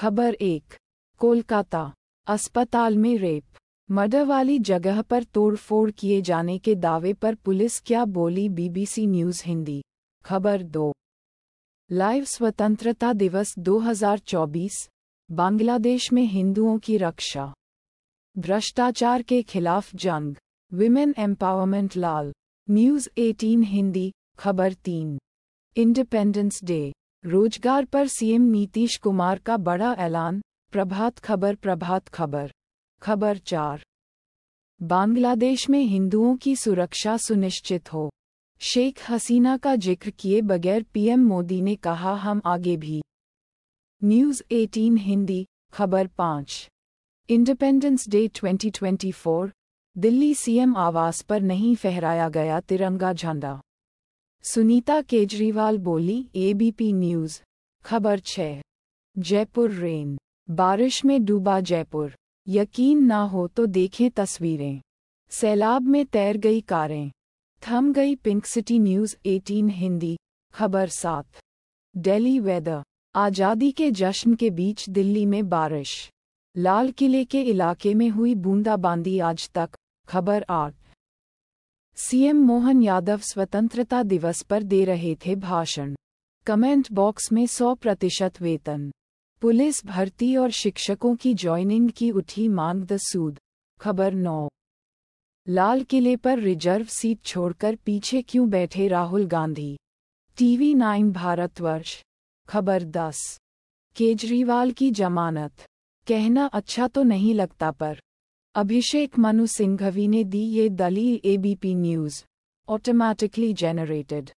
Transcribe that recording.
खबर एक कोलकाता अस्पताल में रेप मर्डर वाली जगह पर तोड़फोड़ किए जाने के दावे पर पुलिस क्या बोली बीबीसी न्यूज हिंदी खबर दो लाइव स्वतंत्रता दिवस 2024 बांग्लादेश में हिंदुओं की रक्षा भ्रष्टाचार के खिलाफ जंग विमेन एम्पावरमेंट लाल न्यूज 18 हिंदी खबर तीन इंडिपेंडेंस डे रोजगार पर सीएम नीतीश कुमार का बड़ा ऐलान प्रभात खबर प्रभात खबर खबर चार बांग्लादेश में हिंदुओं की सुरक्षा सुनिश्चित हो शेख हसीना का जिक्र किए बगैर पीएम मोदी ने कहा हम आगे भी न्यूज़ 18 हिंदी खबर पाँच इंडिपेंडेंस डे 2024 दिल्ली सीएम आवास पर नहीं फहराया गया तिरंगा झंडा सुनीता केजरीवाल बोली एबीपी न्यूज़ खबर छः जयपुर रेन बारिश में डूबा जयपुर यकीन ना हो तो देखें तस्वीरें सैलाब में तैर गई कारें थम गई पिंक सिटी न्यूज़ 18 हिंदी खबर सात डेली वेदर आज़ादी के जश्न के बीच दिल्ली में बारिश लाल किले के इलाके में हुई बूंदाबांदी आज तक खबर आठ सीएम मोहन यादव स्वतंत्रता दिवस पर दे रहे थे भाषण कमेंट बॉक्स में 100 प्रतिशत वेतन पुलिस भर्ती और शिक्षकों की ज्वाइनिंग की उठी मांग द सूद खबर नौ लाल किले पर रिजर्व सीट छोड़कर पीछे क्यों बैठे राहुल गांधी टीवी नाइन भारतवर्ष खबर दस केजरीवाल की जमानत कहना अच्छा तो नहीं लगता पर अभिषेक मनु सिंघवी ने दी ये दलील एबीपी न्यूज ऑटोमैटिकली जनरेटेड